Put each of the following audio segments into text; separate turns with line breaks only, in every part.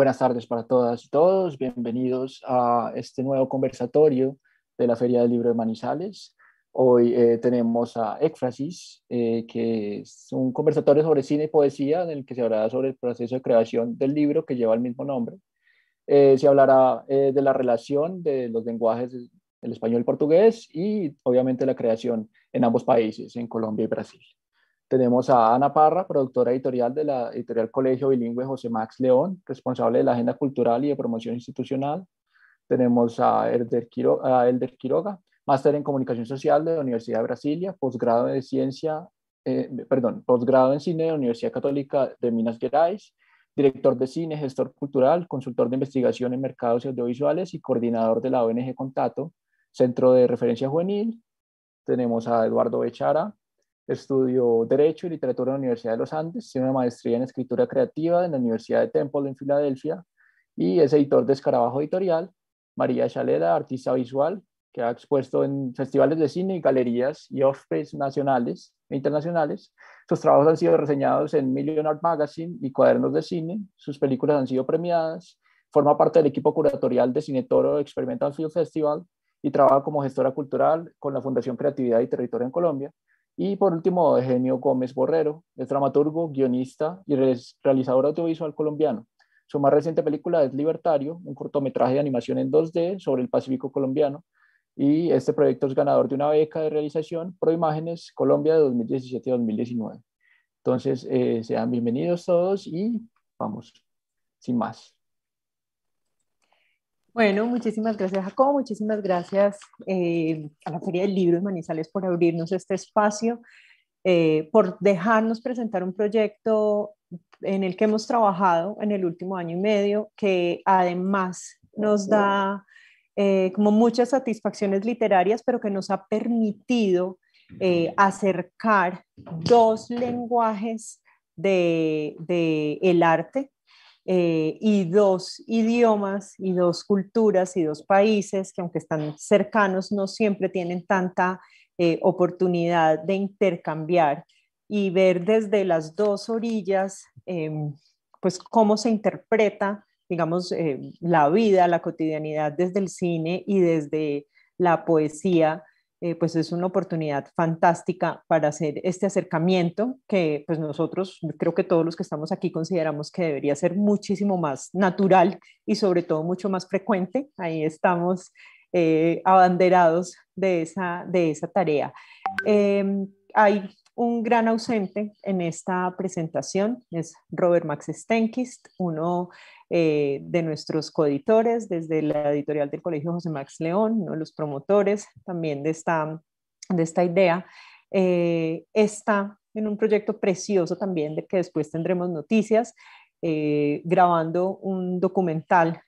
buenas tardes para todas y todos. Bienvenidos a este nuevo conversatorio de la Feria del Libro de Manizales. Hoy eh, tenemos a Éfrasis, eh, que es un conversatorio sobre cine y poesía en el que se hablará sobre el proceso de creación del libro que lleva el mismo nombre. Eh, se hablará de la relación de los lenguajes el español y el portugués y obviamente la creación en ambos países, en Colombia y Brasil. Tenemos a Ana Parra, productora editorial de la editorial Colegio Bilingüe José Max León, responsable de la agenda cultural y de promoción institucional. Tenemos a Elder, Quiroga, máster en comunicación social de la Universidad de Brasilia, posgrado de ciencia, eh, perdón, posgrado en cine de la Universidad Católica de Minas Gerais, director de cine, gestor cultural, consultor de investigación en mercados audiovisuales y coordinador de la ONG Contato, Centro de Referencia Juvenil. Tenemos a Eduardo Bechara, Estudió Derecho y Literatura en la Universidad de los Andes, tiene una maestría en Escritura Creativa en la Universidad de Temple en Filadelfia y es editor de Escarabajo Editorial. María Chaleda, artista visual, que ha expuesto en festivales de cine y galerías y ofres nacionales e internacionales. Sus trabajos han sido reseñados en Million Art Magazine y cuadernos de cine. Sus películas han sido premiadas. Forma parte del equipo curatorial de Cine Toro Experimental Film Festival y trabaja como gestora cultural con la Fundación Creatividad y Territorio en Colombia. Y por último, Eugenio Gómez Borrero, es dramaturgo, guionista y realizador audiovisual colombiano. Su más reciente película es Libertario, un cortometraje de animación en 2D sobre el Pacífico colombiano. Y este proyecto es ganador de una beca de realización Pro Imágenes Colombia de 2017-2019. Entonces, eh, sean bienvenidos todos y vamos, sin más.
Bueno, muchísimas gracias Jacobo, muchísimas gracias eh, a la Feria del Libro de Manizales por abrirnos este espacio, eh, por dejarnos presentar un proyecto en el que hemos trabajado en el último año y medio, que además nos da eh, como muchas satisfacciones literarias, pero que nos ha permitido acercar dos lenguajes del de el arte eh, y dos idiomas y dos culturas y dos países que aunque están cercanos no siempre tienen tanta eh, oportunidad de intercambiar y ver desde las dos orillas em, pues cómo se interpreta digamos eh, la vida, la cotidianidad desde el cine y desde la poesía eh, pues es una oportunidad fantástica para hacer este acercamiento que pues nosotros, creo que todos los que estamos aquí consideramos que debería ser muchísimo más natural y sobre todo mucho más frecuente. Ahí estamos eh, abanderados de esa, de esa tarea. Em, un gran ausente en esta presentación es Robert Max Stenkist, uno eh, de nuestros coeditores desde la editorial del Colegio José Max León, uno de los promotores también de esta, de esta idea. Eh, está en un proyecto precioso también de que después tendremos noticias, eh, grabando un documental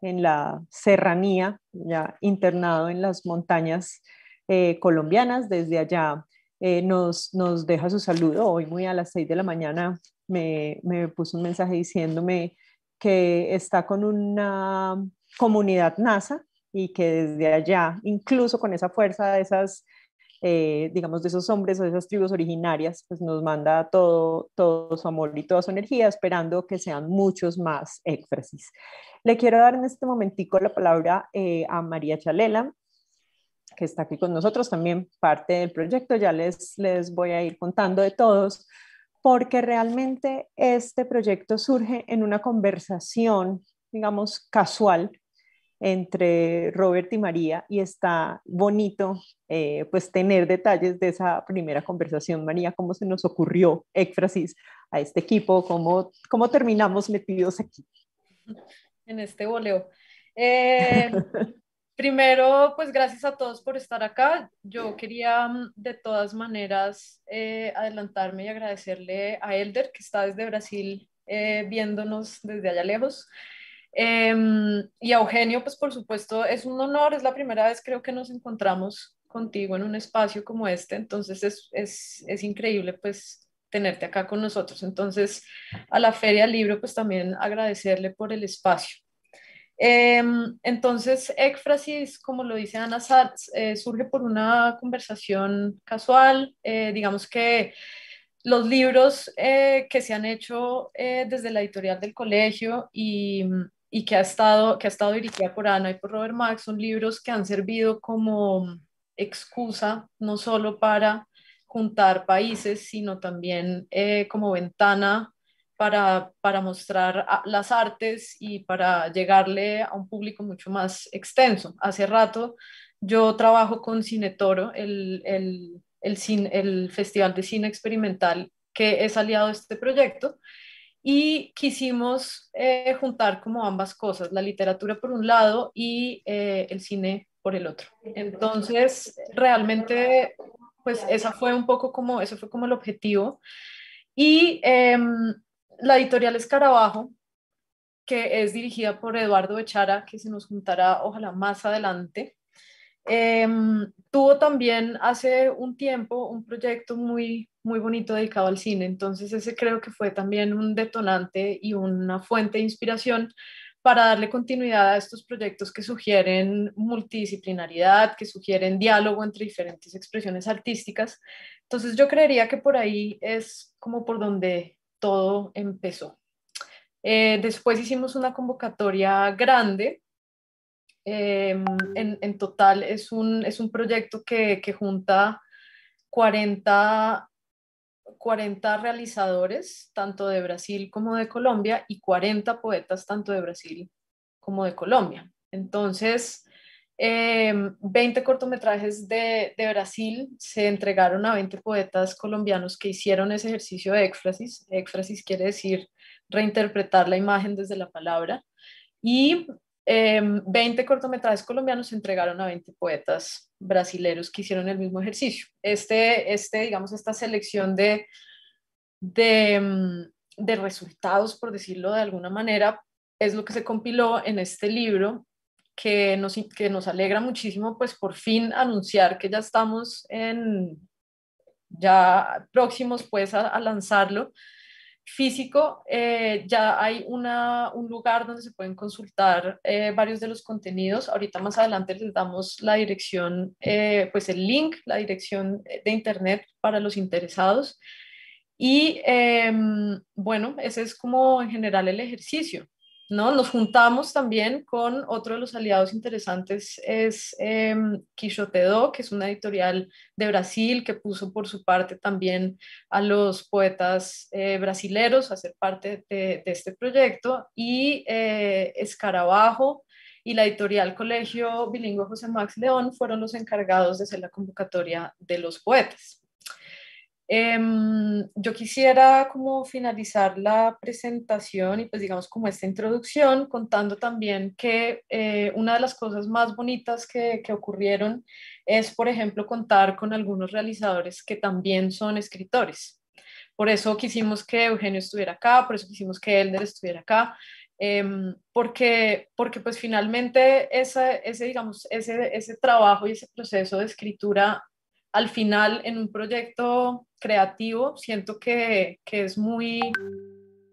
en la serranía, ya internado en las montañas colombianas desde allá eh, nos, deja su saludo. Hoy muy a las seis de la mañana me, puso un mensaje diciéndome que está con una comunidad NASA y que desde allá, incluso con esa fuerza de esas, eh, digamos, de esos hombres o de esas tribus originarias, pues nos manda todo, todo su amor y toda su energía, esperando que sean muchos más éxtasis Le quiero dar en este momentico la palabra eh, a María Chalela, que está aquí con nosotros, también parte del proyecto. Ya les, les voy a ir contando de todos, porque realmente este proyecto surge en una conversación, digamos, casual entre Robert y María y está bonito eh, pues tener detalles de esa primera conversación. María, ¿cómo se nos ocurrió éfrasis a este equipo? ¿Cómo, cómo terminamos metidos aquí?
En este voleo. Eh, Primero, pues gracias a todos por estar acá. Yo quería mm, de todas maneras eh, adelantarme y agradecerle a Elder, que está desde Brasil eh, viéndonos desde allá lejos. Em, y a Eugenio, pues por supuesto, es un honor, es la primera vez creo que nos encontramos contigo en un espacio como este, entonces es, increíble pues tenerte acá con nosotros. Entonces, a la Feria Libro, pues también agradecerle por el espacio. Em, entonces, éfrasis, como lo dice Ana Sartz, eh, surge por una conversación casual, eh, digamos que los libros eh, que se han hecho desde la editorial del colegio y, que, ha estado, que ha estado dirigida por Ana y por Robert Max son libros que han servido como excusa no solo para juntar países, sino también como ventana para, para mostrar las artes y para llegarle a un público mucho más extenso. Hace rato yo trabajo con Cine el, el, el, cine, el Festival de Cine Experimental que es aliado a este proyecto y quisimos eh, juntar como ambas cosas, la literatura por un lado y eh, el cine por el otro. Entonces, realmente, pues esa fue un poco como, eso fue como el objetivo. Y em, la editorial Escarabajo, que es dirigida por Eduardo Echara, que se nos juntará ojalá más adelante. Em, tuvo también hace un tiempo un proyecto muy, muy bonito dedicado al cine, entonces ese creo que fue también un detonante y una fuente de inspiración para darle continuidad a estos proyectos que sugieren multidisciplinaridad, que sugieren diálogo entre diferentes expresiones artísticas. Entonces yo creería que por ahí es como por donde todo empezó. Eh, después hicimos una convocatoria grande. Em, en, total es un, proyecto que, junta 40 40 realizadores, tanto de Brasil como de Colombia, y 40 poetas, tanto de Brasil como de Colombia. Entonces, 20 em, cortometrajes de, Brasil se entregaron a 20 poetas colombianos que hicieron ese ejercicio de éxfrasis. Éxfrasis quiere decir reinterpretar la imagen desde la palabra. Y 20 em, cortometrajes colombianos se entregaron a 20 poetas brasileros que hicieron el mismo ejercicio. Este, este digamos, esta selección de, em, de resultados, por decirlo de alguna manera, es lo que se compiló en este libro que nos, que nos alegra muchísimo, pues por fin anunciar que ya estamos en, ya próximos pues a, lanzarlo físico, eh, ya hay un lugar donde se pueden consultar eh, varios de los contenidos. Ahorita más adelante les damos la dirección, eh, pues el link, la dirección de internet para los interesados. Y em, bueno, ese es como en general el ejercicio. Nos juntamos también con otro de los aliados interesantes, es eh, que es una editorial de Brasil que puso por su parte también a los poetas eh, brasileros a ser parte de, este proyecto, y eh, Escarabajo y la editorial Colegio Bilingüe José Max León fueron los encargados de hacer la convocatoria de los poetas. Em, yo quisiera como finalizar la presentación y pues digamos como esta introducción contando también que eh, una de las cosas más bonitas que, que ocurrieron es, por ejemplo, contar con algunos realizadores que también son escritores. Por eso quisimos que Eugenio estuviera acá, por eso quisimos que Elder estuviera acá, em, porque, porque pues finalmente ese ese, digamos, ese, ese trabajo y ese proceso de escritura al final en un proyecto creativo, siento que, es muy,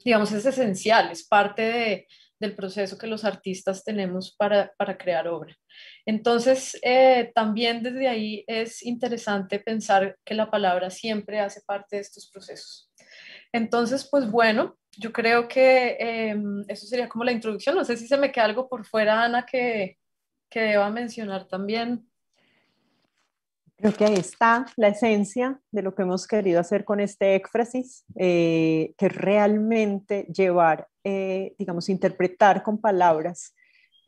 digamos, es esencial, es parte del proceso que los artistas tenemos para, crear obra. Entonces, eh, también desde ahí es interesante pensar que la palabra siempre hace parte de estos procesos. Entonces, pues bueno, yo creo que em, eso sería como la introducción. No sé si se me queda algo por fuera, Ana, que, que deba mencionar también.
Creo que ahí está la esencia de lo que hemos querido hacer con este éfrasis, eh, que realmente llevar, eh, digamos, interpretar con palabras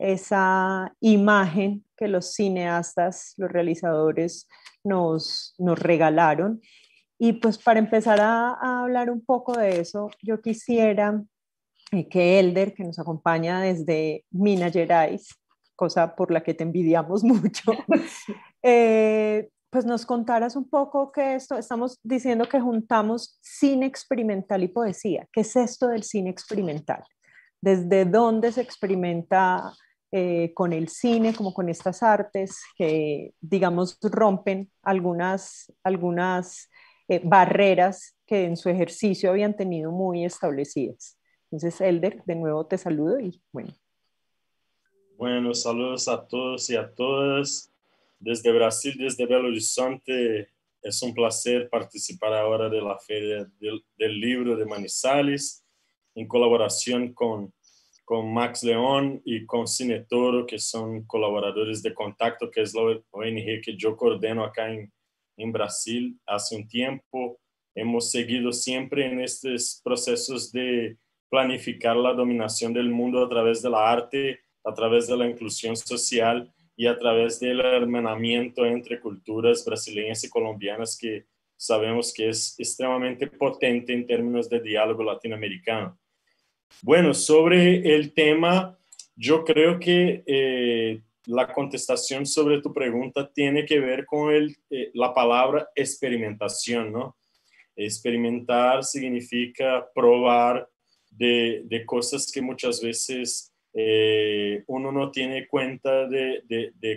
esa imagen que los cineastas, los realizadores nos, nos regalaron. Y pues para empezar a, hablar un poco de eso, yo quisiera eh, que Elder, que nos acompaña desde Minas Gerais, cosa por la que te envidiamos mucho, eh, pues nos contarás un poco que esto, estamos diciendo que juntamos cine experimental y poesía. ¿Qué es esto del cine experimental? ¿Desde dónde se experimenta eh, con el cine, como con estas artes que, digamos, rompen algunas, algunas eh, barreras que en su ejercicio habían tenido muy establecidas? Entonces, Elder, de nuevo te saludo y bueno.
Bueno, saludos a todos y a todas. Desde Brasil, desde Belo Horizonte, es un placer participar ahora de la Feria del, Libro de Manizales en colaboración con, Max León y con Cine Toro, que son colaboradores de Contacto, que es la ONG que yo coordeno acá en, en Brasil hace un tiempo. Hemos seguido siempre en estos procesos de planificar la dominación del mundo a través de la arte, a través de la inclusión social y a través del hermanamiento entre culturas brasileñas y colombianas que sabemos que es extremadamente potente en términos de diálogo latinoamericano. Bueno, sobre el tema, yo creo que eh, la contestación sobre tu pregunta tiene que ver con el, eh, la palabra experimentación, ¿no? Experimentar significa probar de, de cosas que muchas veces eh, uno no tiene cuenta de,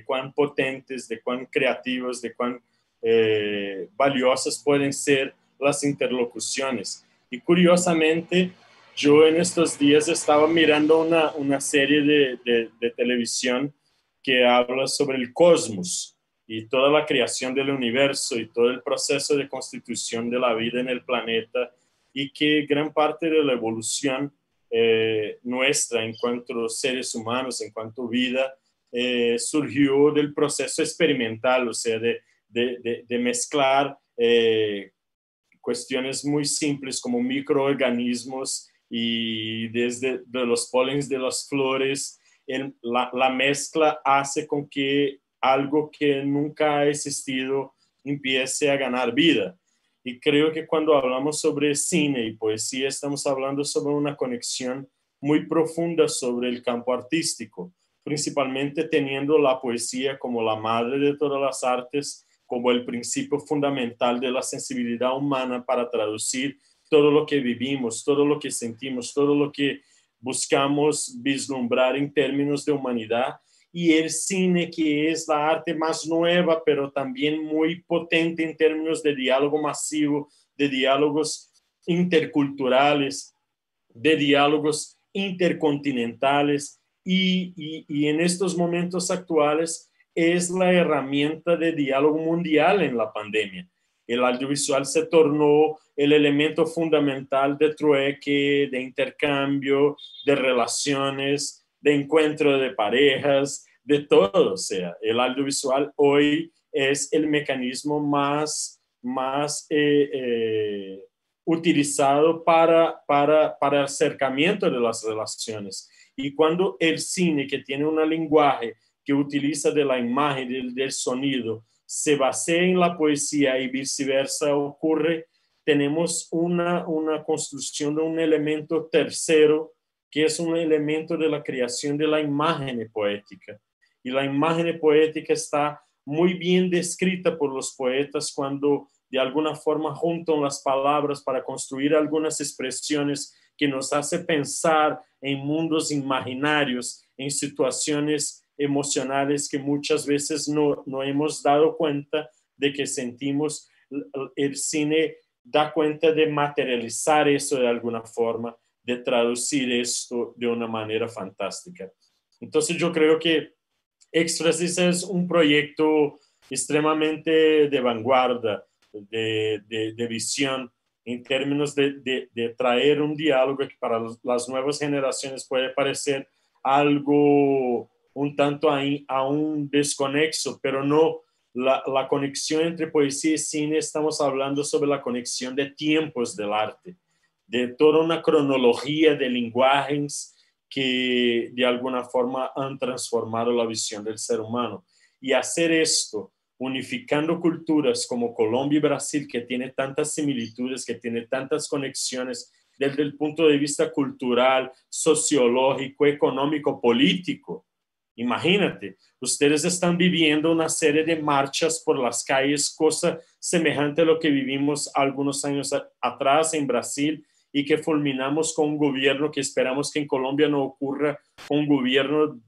cuán potentes, de cuán creativos, de cuán eh, valiosas pueden ser las interlocuciones. Y curiosamente, yo en estos días estaba mirando una, serie de, de televisión que habla sobre el cosmos y toda la creación del universo y todo el proceso de constitución de la vida en el planeta y que gran parte de la evolución eh, nuestra en cuanto seres humanos, en cuanto vida, eh, surgió del proceso experimental, o sea, de, mezclar eh, cuestiones muy simples como microorganismos y desde los polens de las flores, la mezcla hace con que algo que nunca ha existido empiece a ganar vida. Y creo que cuando hablamos sobre cine y poesía, estamos hablando sobre una conexión muy profunda sobre el campo artístico, principalmente teniendo la poesía como la madre de todas las artes, como el principio fundamental de la sensibilidad humana para traducir todo lo que vivimos, todo lo que sentimos, todo lo que buscamos vislumbrar en términos de humanidad y el cine, que es la arte más nueva, pero también muy potente en términos de diálogo masivo, de diálogos interculturales, de diálogos intercontinentales. Y, en estos momentos actuales es la herramienta de diálogo mundial en la pandemia. El audiovisual se tornó el elemento fundamental de trueque, de intercambio, de relaciones, de encuentro de parejas, de todo. O sea, el audiovisual hoy es el mecanismo más, más eh, eh, utilizado para, para, para acercamiento de las relaciones. Y cuando el cine, que tiene un lenguaje que utiliza de la imagen, del, del sonido, se basea en la poesía y viceversa ocurre, tenemos una, una construcción de un elemento tercero que es un elemento de la creación de la imagen poética. Y la imagen poética está muy bien descrita por los poetas cuando de alguna forma juntan las palabras para construir algunas expresiones que nos hace pensar en mundos imaginarios, en situaciones emocionales que muchas veces no, no hemos dado cuenta de que sentimos. El cine da cuenta de materializar eso de alguna forma de traducir esto de una manera fantástica. Entonces yo creo que Extrasis es un proyecto extremadamente de vanguardia, de, visión, en términos de, traer un diálogo que para las nuevas generaciones puede parecer algo un tanto un desconexo, pero no la conexión entre poesía y cine, estamos hablando sobre la conexión de tiempos del arte de toda una cronología de lenguajes que de alguna forma han transformado la visión del ser humano. Y hacer esto unificando culturas como Colombia y Brasil, que tiene tantas similitudes, que tiene tantas conexiones desde el punto de vista cultural, sociológico, económico, político. Imagínate, ustedes están viviendo una serie de marchas por las calles, cosa semejante a lo que vivimos algunos años atrás en Brasil, y que fulminamos con un gobierno que esperamos que en Colombia no ocurra, un gobierno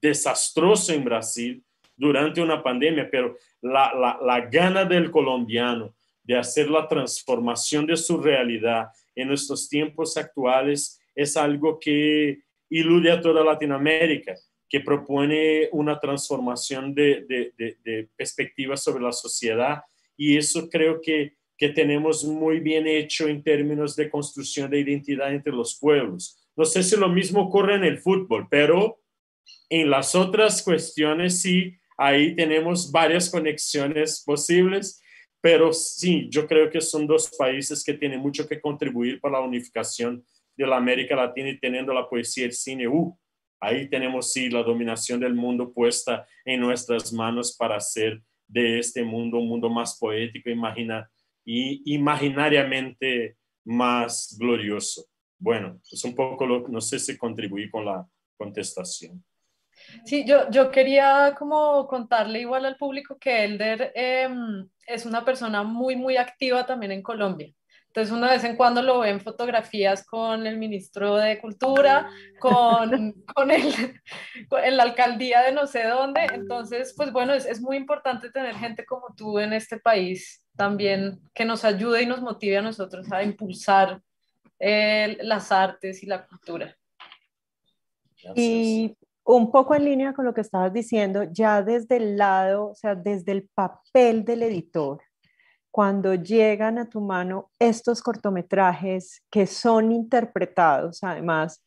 desastroso en Brasil durante una pandemia, pero la, la, la gana del colombiano de hacer la transformación de su realidad en nuestros tiempos actuales es algo que ilude a toda Latinoamérica, que propone una transformación de, de, de, de perspectivas sobre la sociedad y eso creo que que tenemos muy bien hecho en términos de construcción de identidad entre los pueblos. No sé si lo mismo ocurre en el fútbol, pero en las otras cuestiones sí, ahí tenemos varias conexiones posibles, pero sí, yo creo que son dos países que tienen mucho que contribuir para la unificación de la América Latina y teniendo la poesía y el cine. Uh, ahí tenemos sí la dominación del mundo puesta en nuestras manos para hacer de este mundo un mundo más poético, imagina y imaginariamente más glorioso. Bueno, es pues un poco lo no sé si contribuí con la contestación.
Sí, yo, yo quería como contarle igual al público que Elder em, es una persona muy, muy activa también en Colombia. Entonces, una vez en cuando lo ven fotografías con el ministro de Cultura, con, con, el, en la alcaldía de no sé dónde. Entonces, pues bueno, es, es muy importante tener gente como tú en este país también que nos ayude y nos motive a nosotros a impulsar eh, las artes y la cultura. Y
un poco en línea con lo que estabas diciendo, ya desde el lado, o sea, desde el papel del editor, cuando llegan a tu mano estos cortometrajes que son interpretados además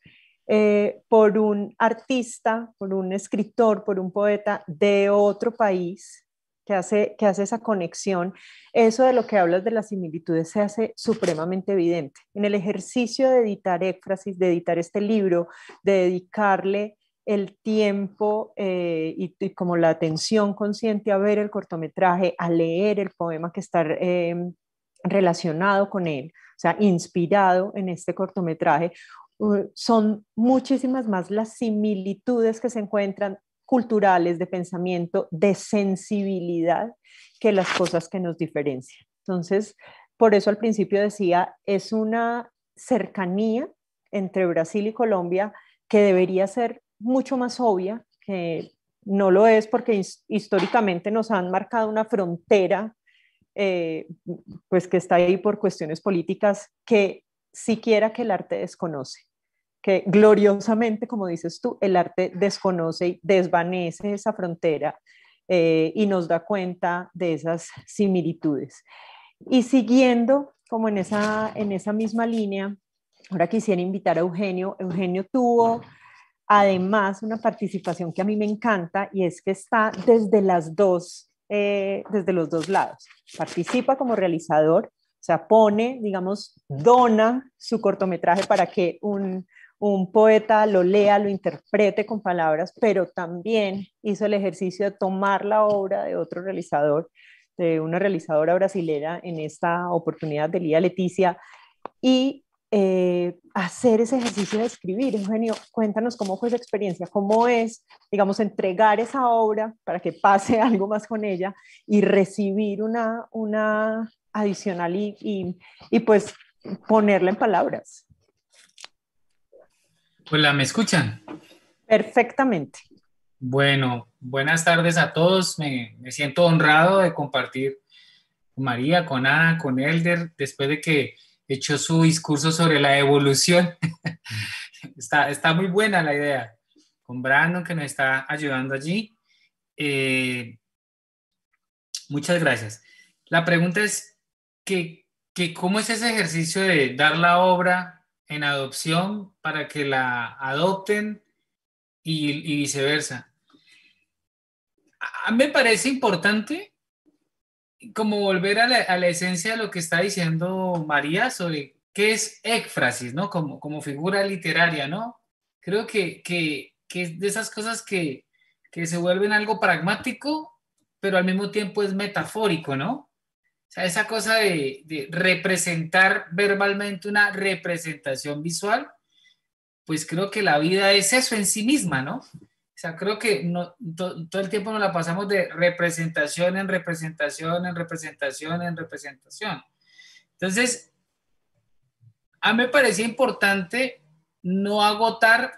eh, por un artista, por un escritor, por un poeta de otro país, que hace, que hace esa conexión, eso de lo que hablas de las similitudes se hace supremamente evidente. En el ejercicio de editar éfrasis, de editar este libro, de dedicarle el tiempo eh, y, como la atención consciente a ver el cortometraje, a leer el poema que está em, relacionado con él, o sea, inspirado en este cortometraje, son muchísimas más las similitudes que se encuentran culturales, de pensamiento, de sensibilidad, que las cosas que nos diferencian. Entonces, por eso al principio decía, es una cercanía entre Brasil y Colombia que debería ser mucho más obvia, que no lo es porque históricamente nos han marcado una frontera, eh, pues que está ahí por cuestiones políticas que siquiera que el arte desconoce que gloriosamente, como dices tú, el arte desconoce y desvanece esa frontera eh, y nos da cuenta de esas similitudes. Y siguiendo como en esa, en esa misma línea, ahora quisiera invitar a Eugenio. Eugenio tuvo además una participación que a mí me encanta y es que está desde las dos, eh, desde los dos lados. Participa como realizador, o sea, pone, digamos, dona su cortometraje para que un, un poeta lo lea, lo interprete con palabras, pero también hizo el ejercicio de tomar la obra de otro realizador, de una realizadora brasilera en esta oportunidad de Lía Leticia, y eh, hacer ese ejercicio de escribir. Eugenio, cuéntanos cómo fue esa experiencia, cómo es, digamos, entregar esa obra para que pase algo más con ella y recibir una, adicional y pues ponerla en palabras.
Pues la ¿me escuchan? Perfectamente. Bueno, buenas tardes a todos. Me, siento honrado de compartir con María, con Ana, con Elder, después de que echó su discurso sobre la evolución. está, muy buena la idea. Con Brandon, que nos está ayudando allí. Eh, muchas gracias. La pregunta es que, que cómo es ese ejercicio de dar la obra en adopción para que la adopten y, viceversa. A mí me parece importante como volver a la, esencia de lo que está diciendo María sobre qué es éfrasis, ¿no? Como, como figura literaria, ¿no? Creo que, que, es de esas cosas que, que se vuelven algo pragmático, pero al mismo tiempo es metafórico, ¿no? sea, esa cosa de, representar verbalmente una representación visual, pues creo que la vida es eso en sí misma, ¿no? O sea, creo que todo el tiempo nos la pasamos de representación en representación, en representación, en representación. Entonces, a mí me parecía importante no agotar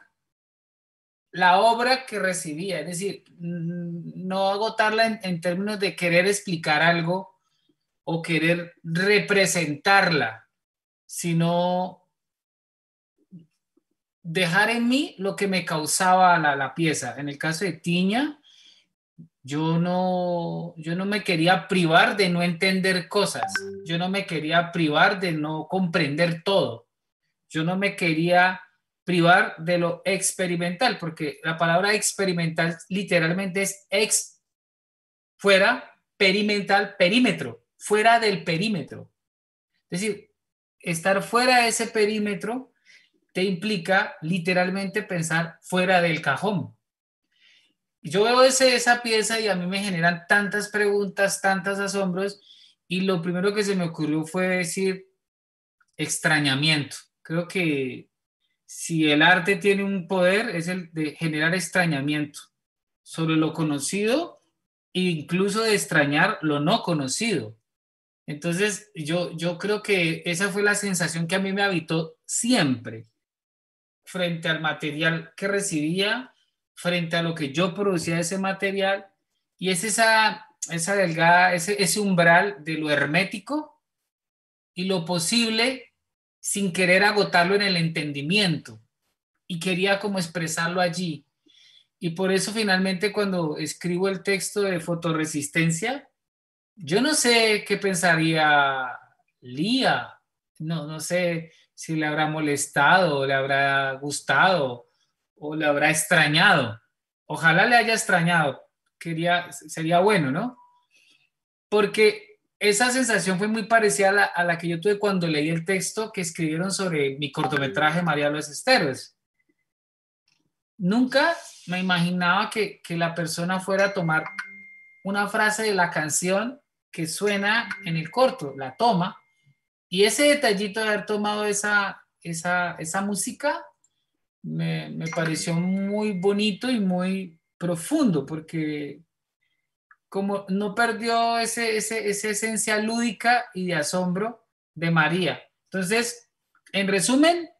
la obra que recibía, es decir, no agotarla en términos de querer explicar algo o querer representarla, sino dejar en mí lo que me causaba la, la pieza. En el caso de Tiña, yo no, yo no me quería privar de no entender cosas, yo no me quería privar de no comprender todo, yo no me quería privar de lo experimental, porque la palabra experimental literalmente es ex fuera, perimental, perímetro fuera del perímetro. Es decir, estar fuera de ese perímetro te implica literalmente pensar fuera del cajón. Yo veo esa pieza y a mí me generan tantas preguntas, tantos asombros, y lo primero que se me ocurrió fue decir extrañamiento. Creo que si el arte tiene un poder es el de generar extrañamiento sobre lo conocido e incluso de extrañar lo no conocido. Entonces, yo, yo creo que esa fue la sensación que a mí me habitó siempre frente al material que recibía, frente a lo que yo producía de ese material, y es esa, esa delgada, ese, ese umbral de lo hermético y lo posible sin querer agotarlo en el entendimiento, y quería como expresarlo allí. Y por eso finalmente cuando escribo el texto de fotoresistencia, yo no sé qué pensaría Lía. No, no sé si le habrá molestado, le habrá gustado o le habrá extrañado. Ojalá le haya extrañado. Quería, sería bueno, ¿no? Porque esa sensación fue muy parecida a la, que yo tuve cuando leí el texto que escribieron sobre mi cortometraje María Luis Estévez. Nunca me imaginaba que, que la persona fuera a tomar una frase de la canción que suena en el corto, la toma, y ese detallito de haber tomado esa, esa, música me, me, pareció muy bonito y muy profundo, porque como no perdió ese, ese, esa esencia lúdica y de asombro de María. Entonces, en resumen,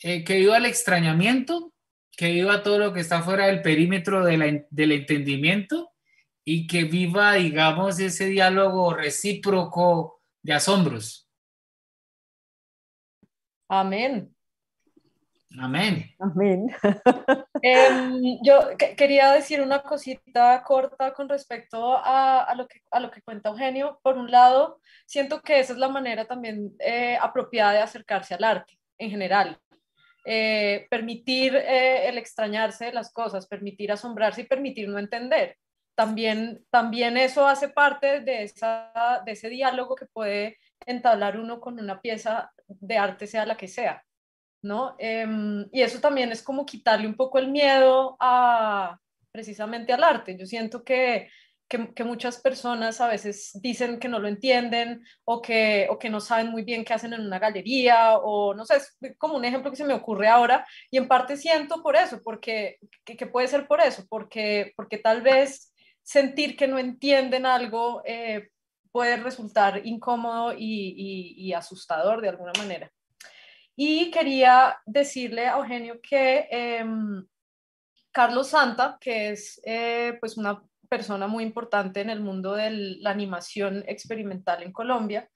eh, que iba al extrañamiento, que a todo lo que está fuera del perímetro del entendimiento, y que viva, digamos, ese diálogo recíproco de asombros. Amén. Amén. Amén.
Em, yo quería decir una cosita corta con respecto a, lo que, cuenta Eugenio. Por un lado, siento que esa es la manera también eh, apropiada de acercarse al arte en general. Eh, permitir eh, el extrañarse de las cosas, permitir asombrarse y permitir no entender también, también eso hace parte de, esa, de ese diálogo que puede entablar uno con una pieza de arte, sea la que sea, ¿no? Em, y eso también es como quitarle un poco el miedo a, precisamente al arte. Yo siento que, que, muchas personas a veces dicen que no lo entienden o que, o que no saben muy bien qué hacen en una galería o no sé, es como un ejemplo que se me ocurre ahora y en parte siento por eso, porque que, que puede ser por eso, porque, porque tal vez sentir que no entienden algo eh, puede resultar incómodo y, asustador de alguna manera. Y quería decirle a Eugenio que em, Carlos Santa, que es eh, pues una persona muy importante en el mundo de la animación experimental en Colombia,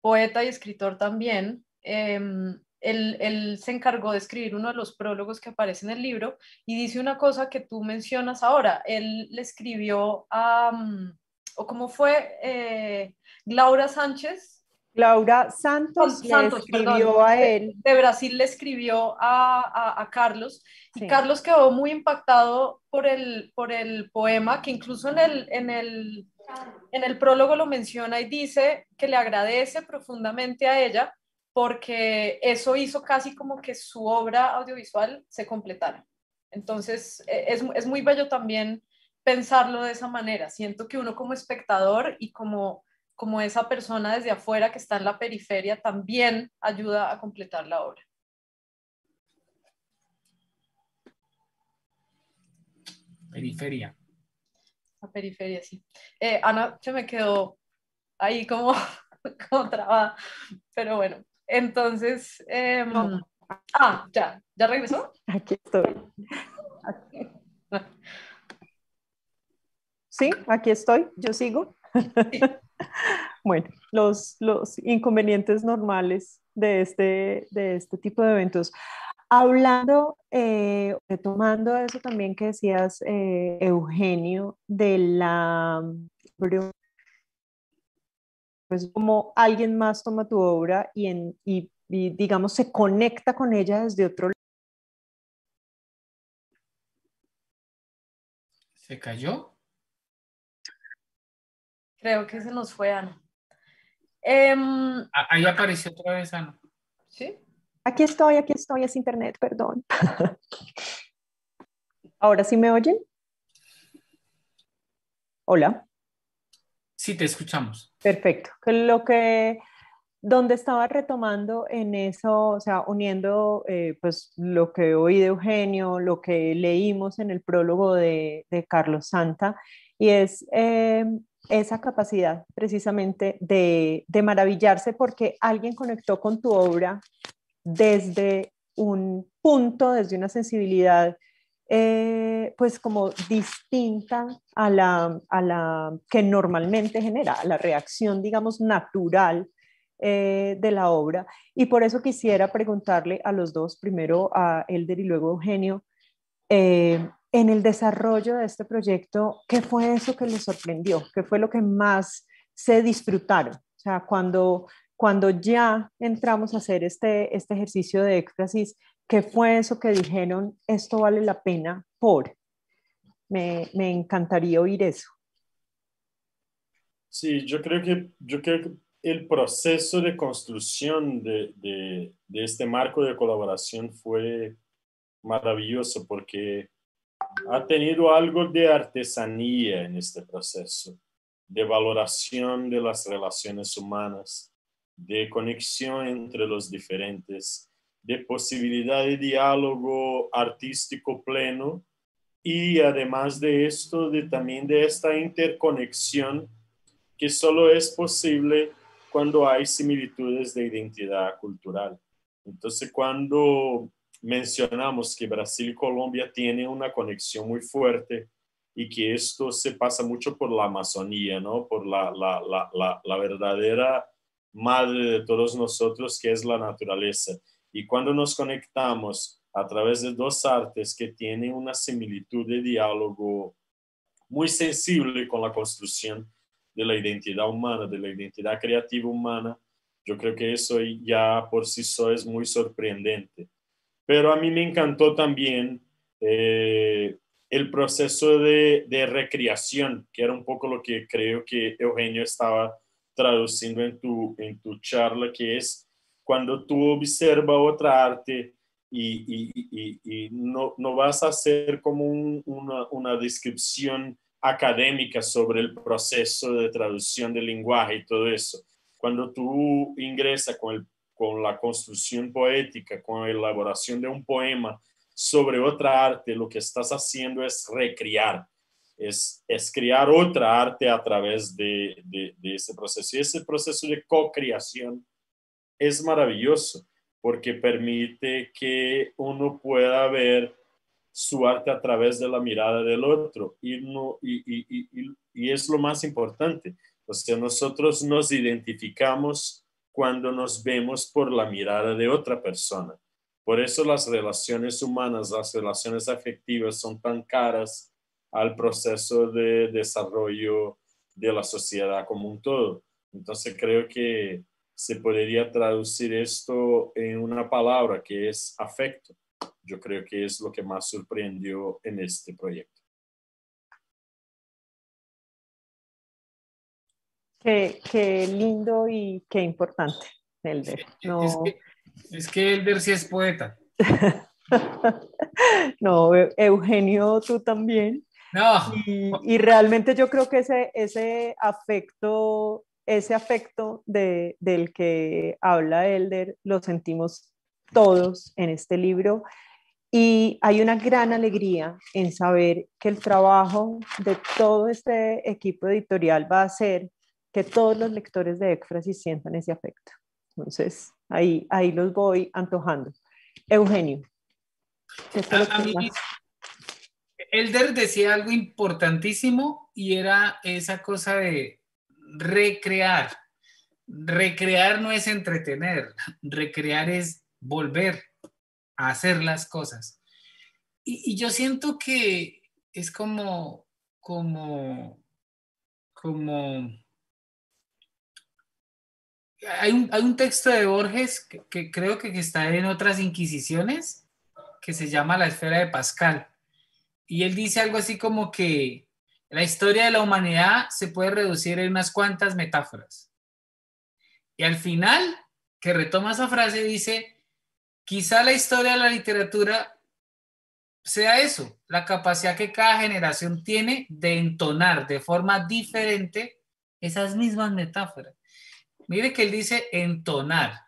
poeta y escritor también, em, él, se encargó de escribir uno de los prólogos que aparece en el libro y dice una cosa que tú mencionas ahora. Él le escribió a, mm, o cómo fue, eh, Laura Sánchez.
Laura Santos, escribió a él.
De, Brasil le escribió a, Carlos y Carlos quedó muy impactado por el, poema que incluso en el prólogo lo menciona y dice que le agradece profundamente a ella porque eso hizo casi como que su obra audiovisual se completara. Entonces, e, es, muy bello también pensarlo de esa manera. Siento que uno como espectador y como, como esa persona desde afuera que está en la periferia también ayuda a completar la obra.
Periferia.
La periferia, sí. Eh, Ana, se me quedó ahí como, como trabada, pero bueno. Entonces, em, mm. ah,
ya, ¿ya regresó?
Aquí estoy. Sí, aquí estoy, yo sigo. bueno, los, los inconvenientes normales de este, de este tipo de eventos. Hablando, eh, retomando eso también que decías, eh, Eugenio, de la pues como alguien más toma tu obra y, digamos, se conecta con ella desde otro
lado. ¿Se cayó? Creo que se nos fue Ana.
Em,
ah, ahí apareció otra vez Ana. ¿Sí?
Aquí estoy, aquí estoy, es
internet, perdón. ¿Ahora sí me oyen?
Hola. Sí, te escuchamos. Perfecto.
Lo que donde estaba retomando en eso, o sea, uniendo eh, pues lo que oí de Eugenio, lo que leímos en el prólogo de, Carlos Santa, y es em, esa capacidad precisamente de, de maravillarse porque alguien conectó con tu obra desde un punto, desde una sensibilidad eh, pues como distinta a la, que normalmente genera, la reacción, digamos, natural eh, de la obra. Y por eso quisiera preguntarle a los dos, primero a Elder y luego a Eugenio, eh, en el desarrollo de este proyecto, ¿qué fue eso que les sorprendió? ¿Qué fue lo que más se disfrutaron? O sea, cuando, cuando ya entramos a hacer este, este ejercicio de éxtasis, ¿Qué fue eso que dijeron, esto vale la pena por? Me, me encantaría oír eso.
Sí, yo creo que, yo que el proceso de construcción de, de, de este marco de colaboración fue maravilloso porque ha tenido algo de artesanía en este proceso, de valoración de las relaciones humanas, de conexión entre los diferentes, de posibilidad de diálogo artístico pleno y además de esto, de, también de esta interconexión que solo es posible cuando hay similitudes de identidad cultural. Entonces, cuando mencionamos que Brasil y Colombia tienen una conexión muy fuerte y que esto se pasa mucho por la Amazonía, ¿no? Por la, la verdadera madre de todos nosotros, que es la naturaleza. Y cuando nos conectamos a través de dos artes que tienen una similitud de diálogo muy sensible con la construcción de la identidad humana, de la identidad creativa humana, yo creo que eso ya por sí solo es muy sorprendente. Pero a mí me encantó también eh, el proceso de, de, recreación, que era un poco lo que creo que Eugenio estaba traduciendo en tu, en tu charla, que es cuando tú observas otra arte y, no, no, vas a hacer como una, una, descripción académica sobre el proceso de traducción del lenguaje y todo eso. Cuando tú ingresas con, el, con la construcción poética, con la elaboración de un poema sobre otra arte, lo que estás haciendo es recrear, es, es crear otra arte a través de, de, de ese proceso. Y ese proceso de co-creación es maravilloso porque permite que uno pueda ver su arte a través de la mirada del otro y, no, y, es lo más importante. O sea, nosotros nos identificamos cuando nos vemos por la mirada de otra persona. Por eso las relaciones humanas, las relaciones afectivas son tan caras al proceso de desarrollo de la sociedad como un todo. Entonces creo que se podría traducir esto en una palabra que es afecto. Yo creo que es lo que más sorprendió en este proyecto.
Qué, lindo y
qué importante, Elder. No...
Es, que, Elder sí es poeta.
no, Eugenio, tú también. Y, realmente yo creo que ese, ese afecto ese afecto del que habla Elder lo sentimos todos en este libro y hay una gran alegría en saber que el trabajo de todo este equipo editorial va a hacer que todos los lectores de Écfrasis sientan ese afecto. Entonces, ahí, ahí los voy antojando. Eugenio.
Ah, Elder decía algo importantísimo y era esa cosa de recrear. Recrear no es entretener, recrear es volver a hacer las cosas. Y, yo siento que es como, como, como, hay un, texto de Borges que, creo que, que está en otras Inquisiciones que se llama La Esfera de Pascal. Y él dice algo así como que la historia de la humanidad se puede reducir en unas cuantas metáforas. Y al final, que retoma esa frase, dice, quizá la historia de la literatura sea eso, la capacidad que cada generación tiene de entonar de forma diferente esas mismas metáforas. Mire que él dice entonar.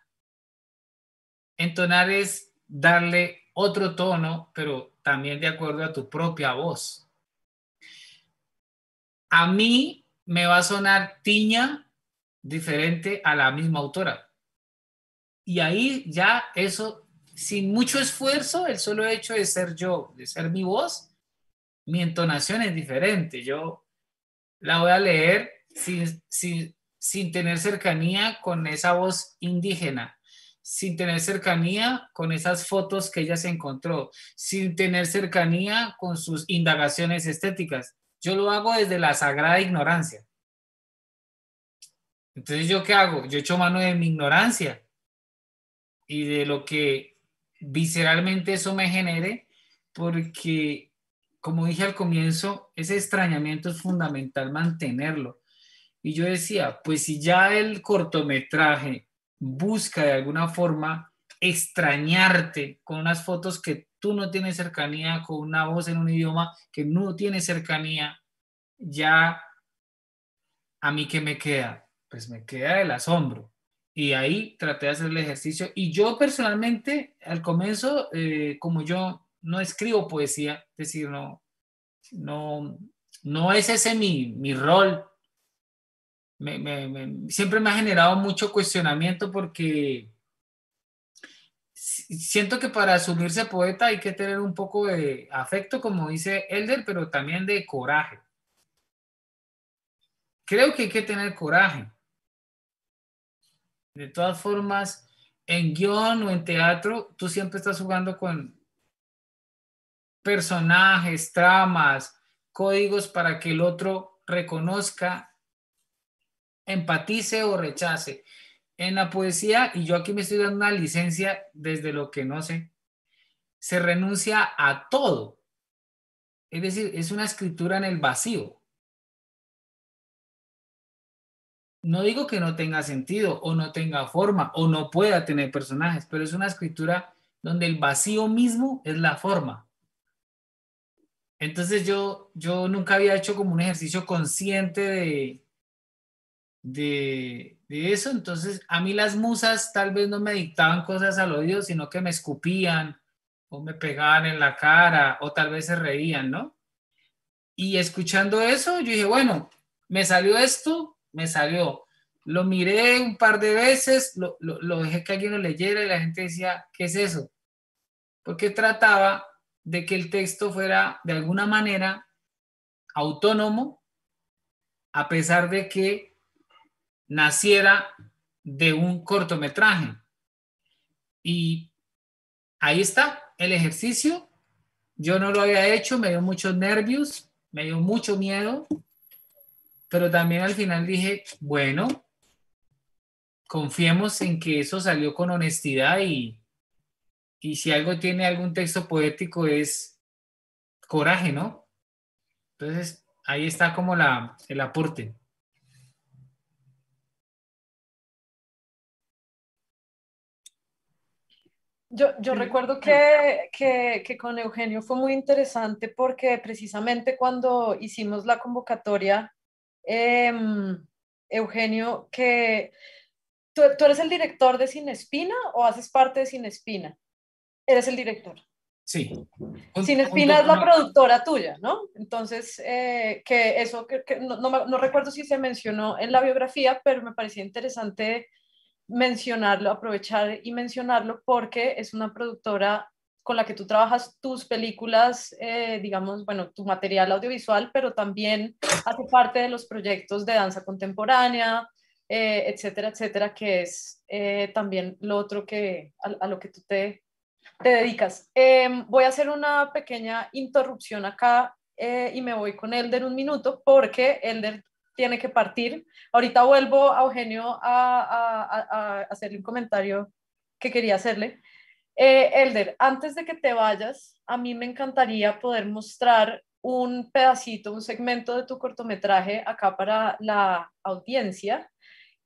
Entonar es darle otro tono, pero también de acuerdo a tu propia voz a mí me va a sonar tiña diferente a la misma autora. Y ahí ya eso, sin mucho esfuerzo, el solo hecho de ser yo, de ser mi voz, mi entonación es diferente. Yo la voy a leer sin, sin tener cercanía con esa voz indígena, sin tener cercanía con esas fotos que ella se encontró, sin tener cercanía con sus indagaciones estéticas. Yo lo hago desde la sagrada ignorancia. Entonces, ¿yo qué hago? Yo echo mano de mi ignorancia y de lo que visceralmente eso me genere, porque, como dije al comienzo, ese extrañamiento es fundamental mantenerlo. Y yo decía, pues si ya el cortometraje busca de alguna forma extrañarte con unas fotos que tú no tienes cercanía con una voz en un idioma que no tiene cercanía, ya a mí que me queda, pues me queda el asombro. Y ahí traté de hacer el ejercicio. Y yo personalmente, al comienzo, eh, como yo no escribo poesía, es decir, no, no, no es ese mi, rol. siempre me ha generado mucho cuestionamiento porque siento que para asumirse poeta hay que tener un poco de afecto, como dice Elder, pero también de coraje. Creo que hay que tener coraje. De todas formas, en guión o en teatro, tú siempre estás jugando con personajes, tramas, códigos para que el otro reconozca, empatice o rechace en la poesía, y yo aquí me estoy dando una licencia desde lo que no sé, se renuncia a todo. Es decir, es una escritura en el vacío. No digo que no tenga sentido o no tenga forma o no pueda tener personajes, pero es una escritura donde el vacío mismo es la forma. Entonces yo, yo nunca había hecho como un ejercicio consciente de, de, eso. Entonces, a mí las musas tal vez no me dictaban cosas al oído, sino que me escupían o me pegaban en la cara o tal vez se reían, ¿no? Y escuchando eso, yo dije, bueno, me salió esto, me salió. Lo miré un par de veces, lo, lo, lo dejé que alguien lo leyera y la gente decía, ¿qué es eso? Porque trataba de que el texto fuera de alguna manera autónomo, a pesar de que naciera de un cortometraje. Y ahí está el ejercicio. Yo no lo había hecho, me dio muchos nervios, me dio mucho miedo, pero también al final dije, bueno, confiemos en que eso salió con honestidad y, y si algo tiene algún texto poético es coraje, ¿no? Entonces, ahí está como la, el aporte.
Yo, yo recuerdo que, con Eugenio fue muy interesante porque precisamente cuando hicimos la convocatoria, em, Eugenio, que ¿tú, ¿tú, eres el director de Espina o haces parte de Espina Eres el director. Sí. Espina es la productora tuya, ¿no? Entonces, eh, que eso, que, no, no, recuerdo si se mencionó en la biografía, pero me parecía interesante mencionarlo, aprovechar y mencionarlo porque es una productora con la que tú trabajas tus películas, eh, digamos, bueno, tu material audiovisual, pero también hace parte de los proyectos de danza contemporánea, eh, etcétera, etcétera, que es eh, también lo otro que, a, lo que tú te, te dedicas. Em, voy a hacer una pequeña interrupción acá y me voy con Elder un minuto porque Elder tiene que partir. Ahorita vuelvo a Eugenio a, hacerle un comentario que quería hacerle. Eh, Elder, antes de que te vayas, a mí me encantaría poder mostrar un pedacito, un segmento de tu cortometraje acá para la audiencia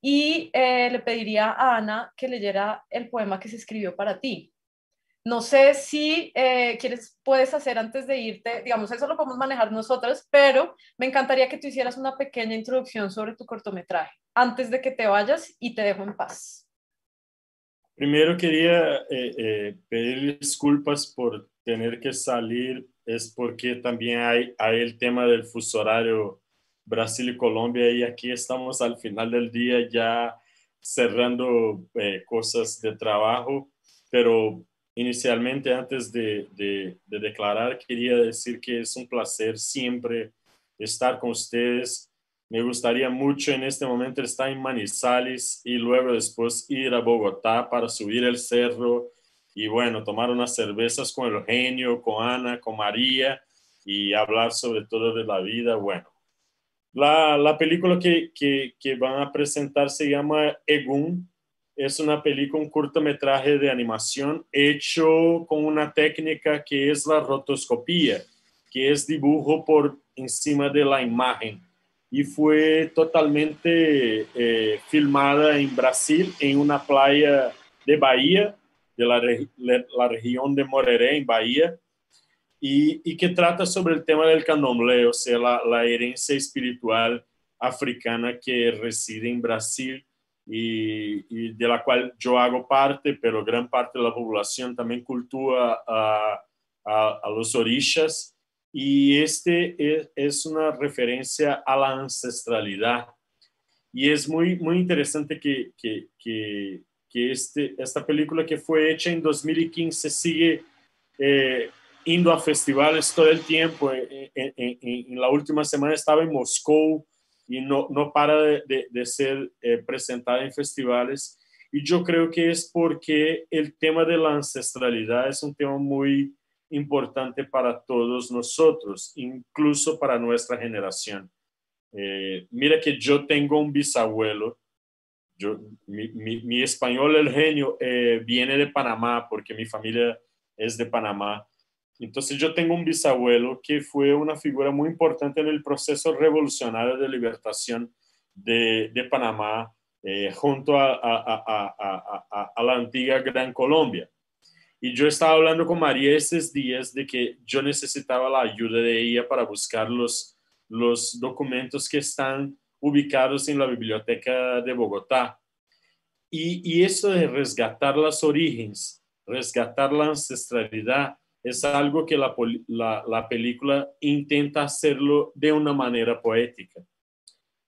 y eh, le pediría a Ana que leyera el poema que se escribió para ti. No sé si eh, quieres, puedes hacer antes de irte, digamos, eso lo podemos manejar nosotras, pero me encantaría que tú hicieras una pequeña introducción sobre tu cortometraje antes de que te vayas y te dejo en
paz. Primero quería eh, eh, pedir disculpas por tener que salir, es porque también hay, el tema del fuso horario Brasil y Colombia y aquí estamos al final del día ya cerrando cosas de trabajo, pero inicialmente, antes de, declarar, quería decir que es un placer siempre estar con ustedes. Me gustaría mucho en este momento estar en Manizales y luego después ir a Bogotá para subir el cerro y bueno, tomar unas cervezas con Eugenio, con Ana, con María y hablar sobre todo de la vida. Bueno, la, película que, que, que van a presentar se llama Egun, es una película, un cortometraje de animación hecho con una técnica que es la rotoscopía, que es dibujo por encima de la imagen. Y fue totalmente eh, filmada en Brasil, en una playa de Bahía, de la, región de Moreré, en Bahía, y, que trata sobre el tema del candomblé, o sea, la, la herencia espiritual africana que reside en Brasil y, de la cual yo hago parte, pero gran parte de la población también cultúa a, a, los orishas. Y este e, es, una referencia a la ancestralidad. Y es muy, muy interesante que, que, que, este, esta película que fue hecha en 2015 sigue eh, indo a festivales todo el tiempo. En, e, e, en la última semana estaba en Moscú, y no, no para de, ser eh, presentada en festivales. Y yo creo que es porque el tema de la ancestralidad es un tema muy importante para todos nosotros, incluso para nuestra generación. Eh, mira que yo tengo un bisabuelo, yo, mi, español el genio eh, viene de Panamá porque mi familia es de Panamá entonces yo tengo un bisabuelo que fue una figura muy importante en el proceso revolucionario de libertación de, Panamá eh, junto a, la antigua Gran Colombia. Y yo estaba hablando con María estos días de que yo necesitaba la ayuda de ella para buscar los, documentos que están ubicados en la Biblioteca de Bogotá. Y, y eso de resgatar las orígenes, resgatar la ancestralidad, es algo que la, película intenta hacerlo de una manera poética,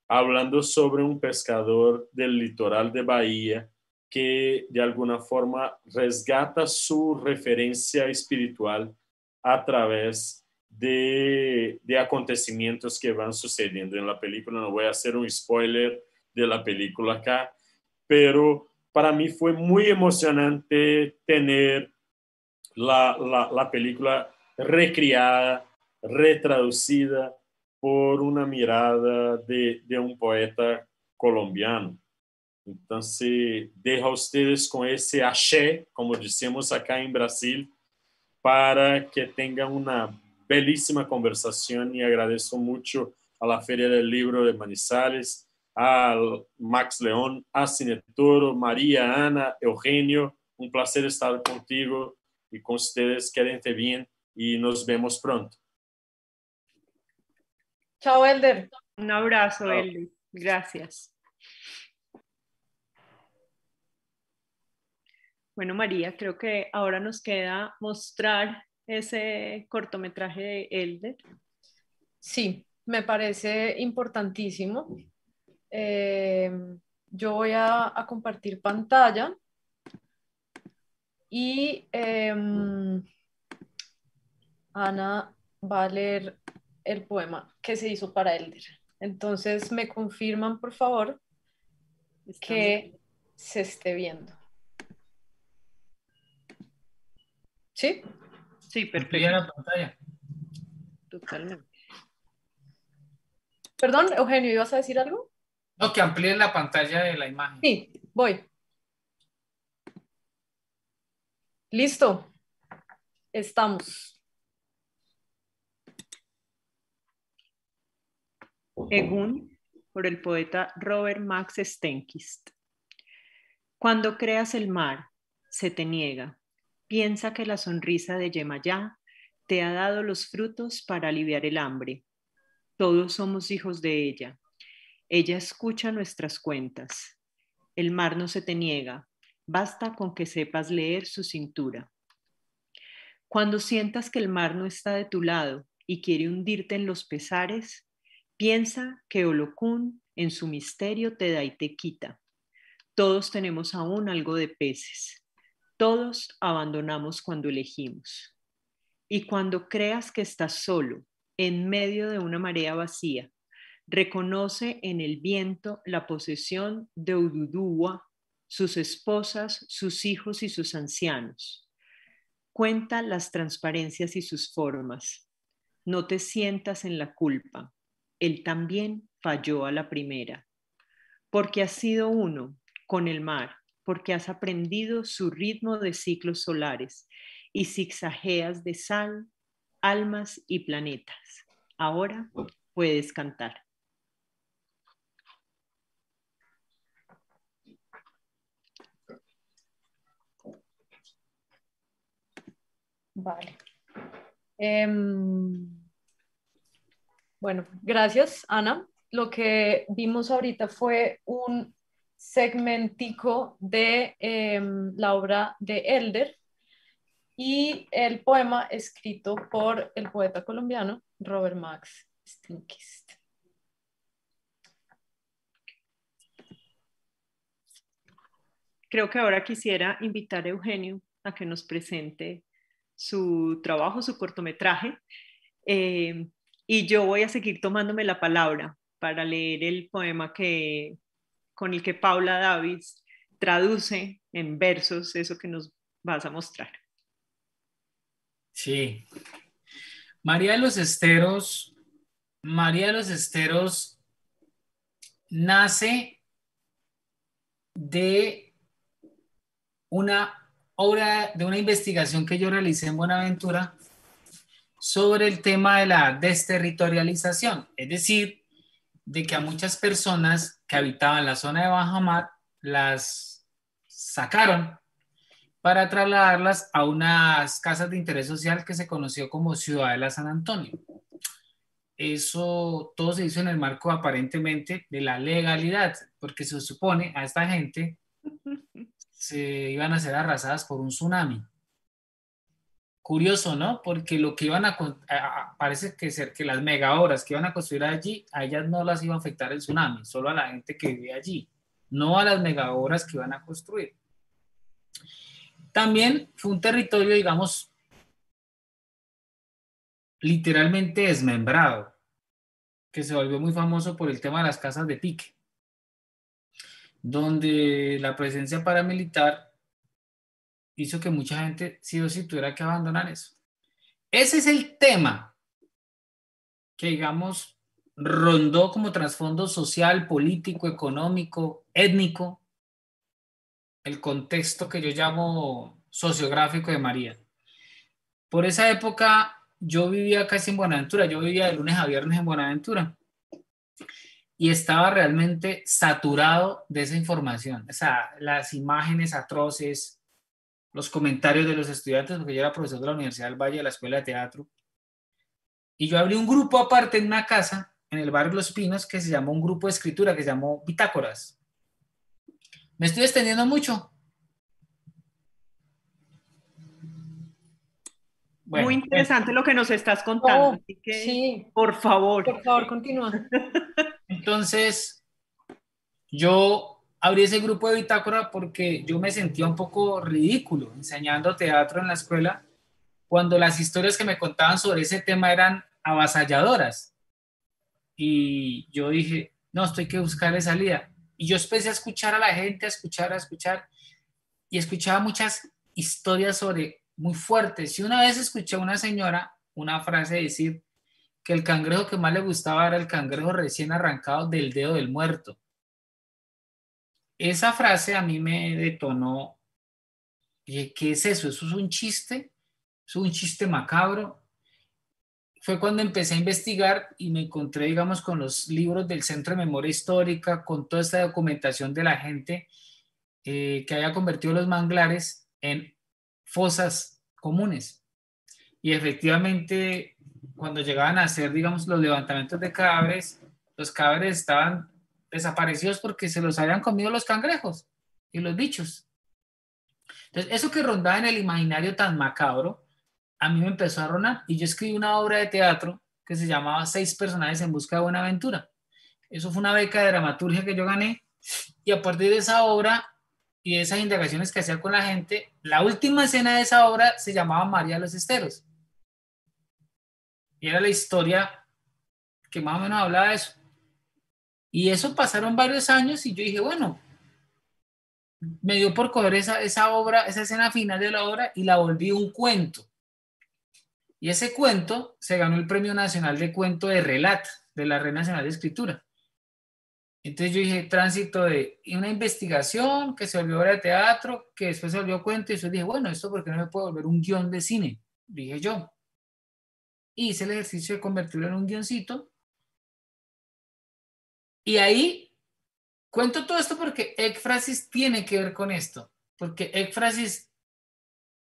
hablando sobre un pescador del litoral de Bahía que de alguna forma resgata su referencia espiritual a través de, de, acontecimientos que van sucediendo en la película. No voy a hacer un spoiler de la película acá, pero para mí fue muy emocionante tener la, película recriada, retraducida por una mirada de, un poeta colombiano. Entonces, dejo a ustedes con ese axé, como decimos acá en Brasil, para que tengan una bellísima conversación y agradezco mucho a la Feria del Libro de Manizales, a Max León, a Cinetoro, María, Ana, Eugenio, un placer estar contigo y con ustedes. Quédense bien y nos vemos pronto.
Chao, Elder.
Un abrazo, Elder. Gracias. Bueno, María, creo que ahora nos queda mostrar
ese cortometraje de Elder. Sí, me parece importantísimo. Eh, yo voy a compartir pantalla. Y em, Ana va a leer el poema que se hizo para Elder. Entonces, me confirman, por favor, que se esté viendo. ¿Sí?
Sí, perfecto. la pantalla.
Totalmente. Perdón, Eugenio, ¿ibas a decir algo?
No, que amplíe la pantalla de la imagen.
Sí, voy. Listo. Estamos.
Egun, por el poeta Robert Max Stenkist. Cuando creas el mar, se te niega. Piensa que la sonrisa de Yemayá te ha dado los frutos para aliviar el hambre. Todos somos hijos de ella. Ella escucha nuestras cuentas. El mar no se te niega, Basta con que sepas leer su cintura. Cuando sientas que el mar no está de tu lado y quiere hundirte en los pesares, piensa que Olokun en su misterio te da y te quita. Todos tenemos aún algo de peces. Todos abandonamos cuando elegimos. Y cuando creas que estás solo, en medio de una marea vacía, reconoce en el viento la posesión de Ududúa sus esposas, sus hijos y sus ancianos. Cuenta las transparencias y sus formas. No te sientas en la culpa. Él también falló a la primera. Porque has sido uno con el mar, porque has aprendido su ritmo de ciclos solares y zigzagueas de sal, almas y planetas. Ahora puedes cantar.
Vale. Em, bueno, gracias, Ana. Lo que vimos ahorita fue un segmentico de em, la obra de Elder y el poema escrito por el poeta colombiano Robert Max Stinkist.
Creo que ahora quisiera invitar a Eugenio a que nos presente su trabajo, su cortometraje. Eh, y yo voy a seguir tomándome la palabra para leer el poema que, con el que Paula Davis traduce en versos eso que nos vas a mostrar.
Sí. María de los Esteros, María de los Esteros nace de una obra, de una investigación que yo realicé en Buenaventura sobre el tema de la desterritorialización, es decir, de que a muchas personas que habitaban la zona de mar las sacaron para trasladarlas a unas casas de interés social que se conoció como Ciudadela San Antonio. Eso todo se hizo en el marco aparentemente de la legalidad, porque se supone a esta gente se iban a ser arrasadas por un tsunami. Curioso, ¿no? Porque lo que iban a, parece que ser que las mega obras que iban a construir allí, a ellas no las iba a afectar el tsunami, solo a la gente que vivía allí, no a las mega obras que iban a construir. También fue un territorio, digamos, literalmente desmembrado, que se volvió muy famoso por el tema de las casas de pique donde la presencia paramilitar hizo que mucha gente sí o sí tuviera que abandonar eso. Ese es el tema que, digamos, rondó como trasfondo social, político, económico, étnico, el contexto que yo llamo sociográfico de María. Por esa época yo vivía casi en Buenaventura, yo vivía de lunes a viernes en Buenaventura y estaba realmente saturado de esa información. O sea, las imágenes atroces, los comentarios de los estudiantes, porque yo era profesor de la Universidad del Valle, de la Escuela de Teatro. Y yo abrí un grupo aparte en una casa, en el barrio Los Pinos, que se llamó un grupo de escritura, que se llamó Bitácoras. Me estoy extendiendo mucho.
Muy
interesante lo que nos estás contando. Oh, sí. Por favor. Por favor, continúa.
Entonces, yo abrí ese grupo de bitácora porque yo me sentía un poco ridículo enseñando teatro en la escuela cuando las historias que me contaban sobre ese tema eran avasalladoras. Y yo dije, no, estoy hay que buscarle salida. Y yo empecé a escuchar a la gente, a escuchar, a escuchar, y escuchaba muchas historias sobre muy fuertes. Y una vez escuché a una señora una frase decir, que el cangrejo que más le gustaba era el cangrejo recién arrancado del dedo del muerto. Esa frase a mí me detonó. ¿Qué es eso? ¿Eso es un chiste? ¿Es un chiste macabro? Fue cuando empecé a investigar y me encontré, digamos, con los libros del Centro de Memoria Histórica, con toda esta documentación de la gente eh, que había convertido los manglares en fosas comunes. Y efectivamente cuando llegaban a hacer, digamos, los levantamientos de cadáveres, los cadáveres estaban desaparecidos porque se los habían comido los cangrejos y los bichos. Entonces, eso que rondaba en el imaginario tan macabro, a mí me empezó a ronar y yo escribí una obra de teatro que se llamaba Seis personajes en busca de Buena Aventura. Eso fue una beca de dramaturgia que yo gané y a partir de esa obra y de esas indagaciones que hacía con la gente, la última escena de esa obra se llamaba María los Esteros y era la historia que más o menos hablaba de eso. Y eso pasaron varios años y yo dije, bueno, me dio por coger esa, obra, esa escena final de la obra y la volví un cuento. Y ese cuento se ganó el Premio Nacional de Cuento de Relat de la Red Nacional de Escritura. Entonces yo dije, tránsito de una investigación que se volvió obra de teatro, que después se volvió cuento, y yo dije, bueno, esto porque no me puede volver un guión de cine, dije yo hice el ejercicio de convertirlo en un guioncito. Y ahí cuento todo esto porque ekphrasis tiene que ver con esto. Porque ekphrasis,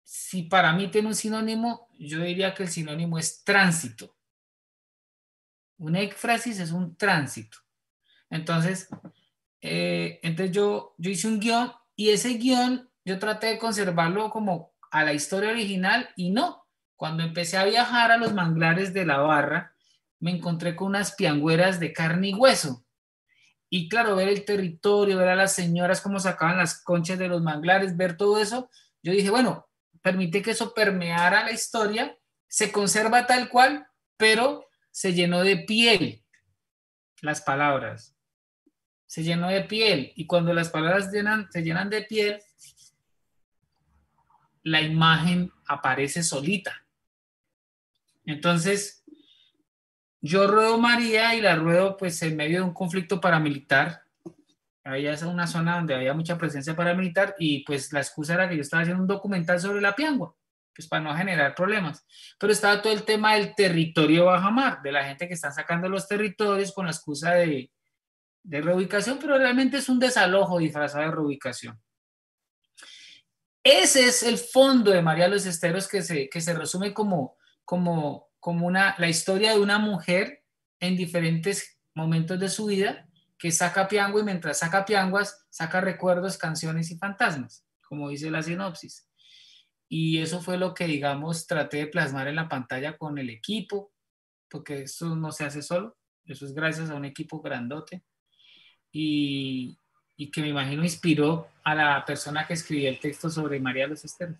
si para mí tiene un sinónimo, yo diría que el sinónimo es tránsito. un ekphrasis es un tránsito. Eh, entonces, yo, yo hice un guión y ese guión yo traté de conservarlo como a la historia original y no, cuando empecé a viajar a los manglares de la barra, me encontré con unas piangüeras de carne y hueso. Y claro, ver el territorio, ver a las señoras cómo sacaban las conchas de los manglares, ver todo eso, yo dije, bueno, permite que eso permeara la historia, se conserva tal cual, pero se llenó de piel las palabras. Se llenó de piel y cuando las palabras se llenan de piel, la imagen aparece solita. Entonces, yo ruedo María y la ruedo pues en medio de un conflicto paramilitar. es una zona donde había mucha presencia paramilitar y pues la excusa era que yo estaba haciendo un documental sobre la piangua, pues para no generar problemas. Pero estaba todo el tema del territorio bajamar, de la gente que está sacando los territorios con la excusa de, reubicación, pero realmente es un desalojo disfrazado de reubicación. Ese es el fondo de María Los Esteros que se, que se resume como como, como una, la historia de una mujer en diferentes momentos de su vida que saca piango y mientras saca pianguas saca recuerdos, canciones y fantasmas, como dice la sinopsis. Y eso fue lo que, digamos, traté de plasmar en la pantalla con el equipo, porque eso no se hace solo, eso es gracias a un equipo grandote. Y, y que me imagino inspiró a la persona que escribió el texto sobre María de los Esteros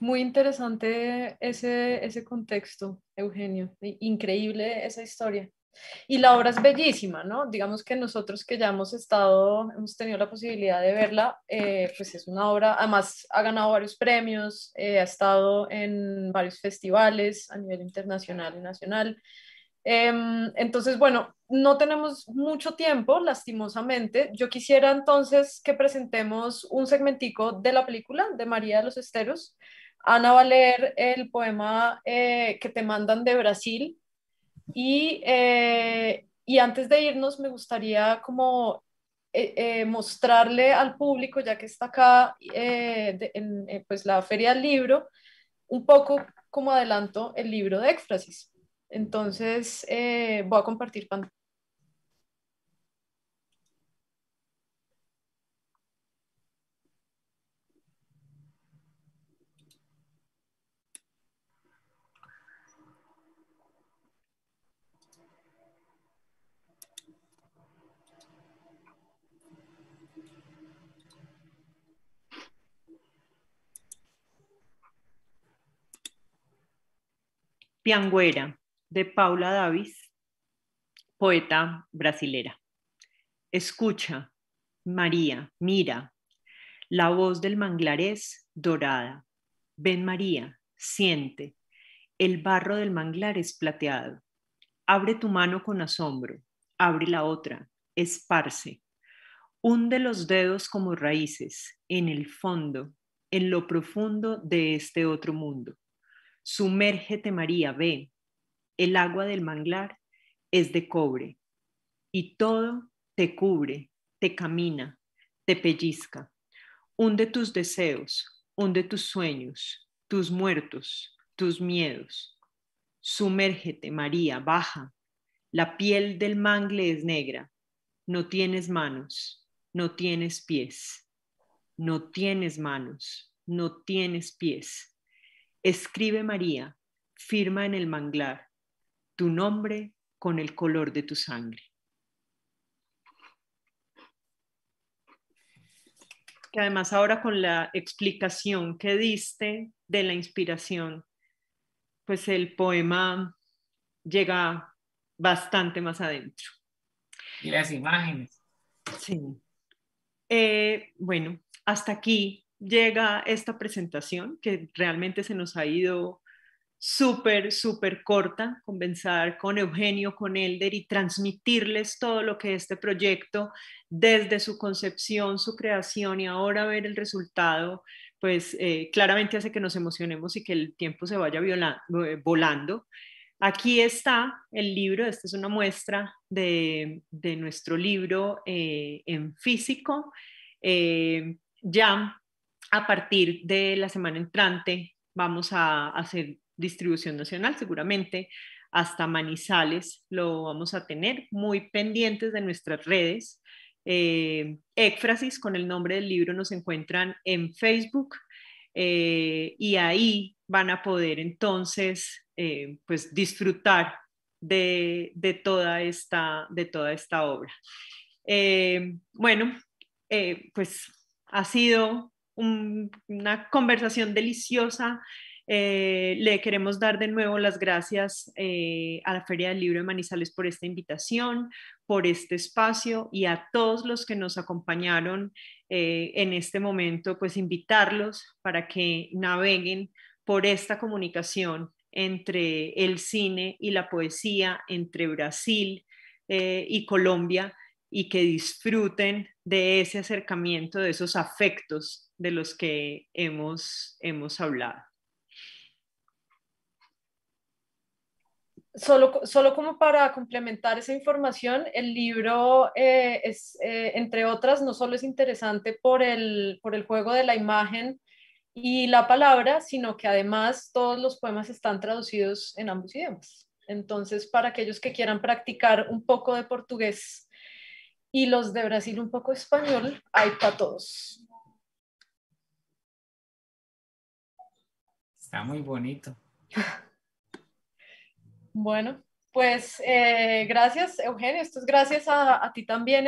muy interesante ese, contexto, Eugenio. Increíble esa historia. Y la obra es bellísima, ¿no? Digamos que nosotros que ya hemos estado, hemos tenido la posibilidad de verla, eh, pues es una obra, además ha ganado varios premios, eh, ha estado en varios festivales a nivel internacional y nacional. Em, entonces, bueno, no tenemos mucho tiempo, lastimosamente. Yo quisiera entonces que presentemos un segmentico de la película de María de los Esteros. Ana va a leer el poema eh, que te mandan de Brasil. Eh, y, antes de irnos, me gustaría como eh, mostrarle al público, ya que está acá en pues la Feria del Libro, un poco como adelanto el libro de Éxfrasis. Entonces, voy a compartir pantalla.
Pianguera, de Paula Davis, poeta brasilera. Escucha, María, mira, la voz del manglar es dorada. Ven María, siente, el barro del manglar es plateado. Abre tu mano con asombro, abre la otra, esparce. Hunde los dedos como raíces, en el fondo, en lo profundo de este otro mundo. Sumérgete María, ve, el agua del manglar es de cobre y todo te cubre, te camina, te pellizca. Hunde tus deseos, hunde tus sueños, tus muertos, tus miedos. Sumérgete, María, baja. La piel del mangle es negra. No tienes manos, no tienes pies. No tienes manos, no tienes pies Escribe María, firma en el manglar tu nombre con el color de tu sangre. Que además ahora con la explicación que diste de la inspiración, pues el poema llega bastante más adentro.
Y las imágenes. Sí.
Eh, bueno, hasta aquí llega esta presentación que realmente se nos ha ido súper, súper corta, conversar con Eugenio, con Elder y transmitirles todo lo que este proyecto, desde su concepción, su creación y ahora ver el resultado, pues eh, claramente hace que nos emocionemos y que el tiempo se vaya eh, volando. Aquí está el libro, esta es una muestra de, nuestro libro eh, en físico. Eh, a partir de la semana entrante vamos a hacer distribución nacional seguramente. Hasta Manizales lo vamos a tener muy pendientes de nuestras redes. Eh, Éfrasis, con el nombre del libro, nos encuentran en Facebook eh, y ahí van a poder entonces eh, pues disfrutar de, toda, esta, de toda esta obra. Eh, bueno, pues ha sido una conversación deliciosa. Eh, le queremos dar de nuevo las gracias eh, a la Feria del Libro de Manizales por esta invitación, por este espacio y a todos los que nos acompañaron eh, en este momento, pues invitarlos para que naveguen por esta comunicación entre el cine y la poesía, entre Brasil y Colombia y que disfruten de ese acercamiento, de esos afectos de los que hemos, hablado.
Solo, como para complementar esa información, el libro eh, es, eh, entre otras, no solo es interesante por el, por el juego de la imagen y la palabra, sino que además todos los poemas están traducidos en ambos idiomas. Entonces, para aquellos que quieran practicar un poco de portugués y los de Brasil un poco español, hay para todos.
Está muy bonito.
bueno, pues eh, gracias, Eugenio. Esto gracias a, ti también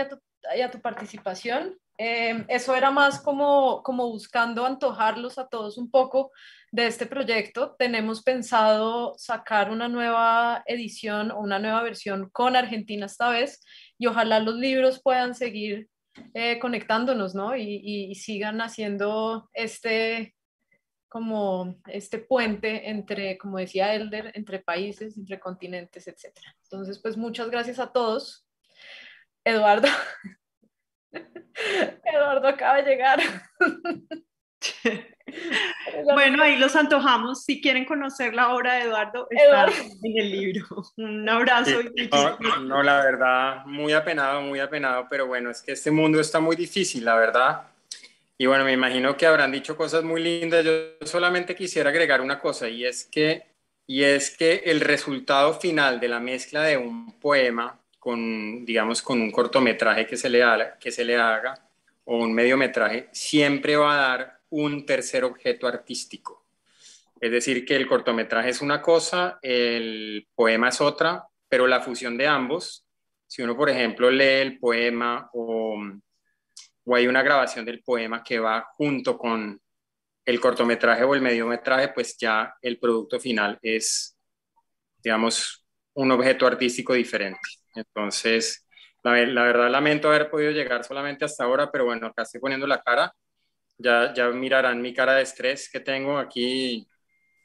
y a tu, participación. Em, eso era más como, como buscando antojarlos a todos un poco de este proyecto. Tenemos pensado sacar una nueva edición o una nueva versión con Argentina esta vez y ojalá los libros puedan seguir eh, conectándonos y sigan haciendo este, como este puente entre, como decía Elder, entre países, entre continentes, etc. Entonces, pues muchas gracias a todos. Eduardo. Eduardo acaba de llegar. bueno,
ahí los antojamos. Si quieren conocer la obra de Eduardo, está en el libro. Un
abrazo. no, la verdad, muy apenado, muy apenado, pero bueno, es que este mundo está muy difícil, la verdad. Y bueno, me imagino que habrán dicho cosas muy lindas. Yo solamente quisiera agregar una cosa y es que, y es que el resultado final de la mezcla de un poema con, digamos, con un cortometraje que se le que se le haga o un mediometraje, siempre va a dar un tercer objeto artístico. Es decir, que el cortometraje es una cosa, el poema es otra, pero la fusión de ambos, si uno, por ejemplo, lee el poema o o hay una grabación del poema que va junto con el cortometraje o el mediometraje, pues ya el producto final es, digamos, un objeto artístico diferente. Entonces, la, verdad lamento haber podido llegar solamente hasta ahora, pero bueno, acá estoy poniendo la cara. Ya, ya mirarán mi cara de estrés que tengo aquí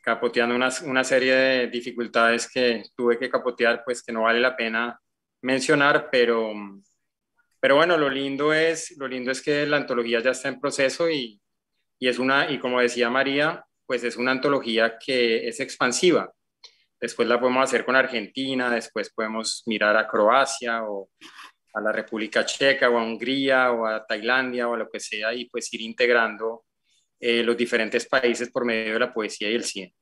capoteando una, una serie de dificultades que tuve que capotear, pues que no vale la pena mencionar, pero, pero bueno, lo lindo es, lo lindo es que la antología ya está en proceso y, es una, y como decía María, pues es una antología que es expansiva. Después la podemos hacer con Argentina, después podemos mirar a Croacia o a la República Checa o a Hungría o a Tailandia o a lo que sea y pues ir integrando eh, los diferentes países por medio de la poesía y el cine.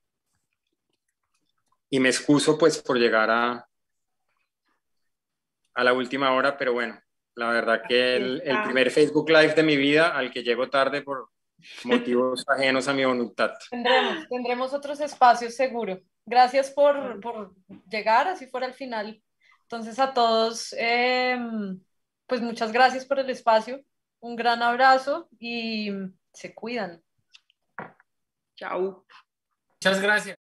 Y me excuso pues por llegar a, a la última hora, pero bueno, la verdad que el, primer Facebook Live de mi vida, al que llego tarde por motivos ajenos a mi voluntad.
Tendremos, tendremos otros espacios seguro. Gracias por, llegar, así fuera el final. Entonces a todos, em, pues muchas gracias por el espacio. Un gran abrazo y se cuidan.
Chao. Muchas gracias.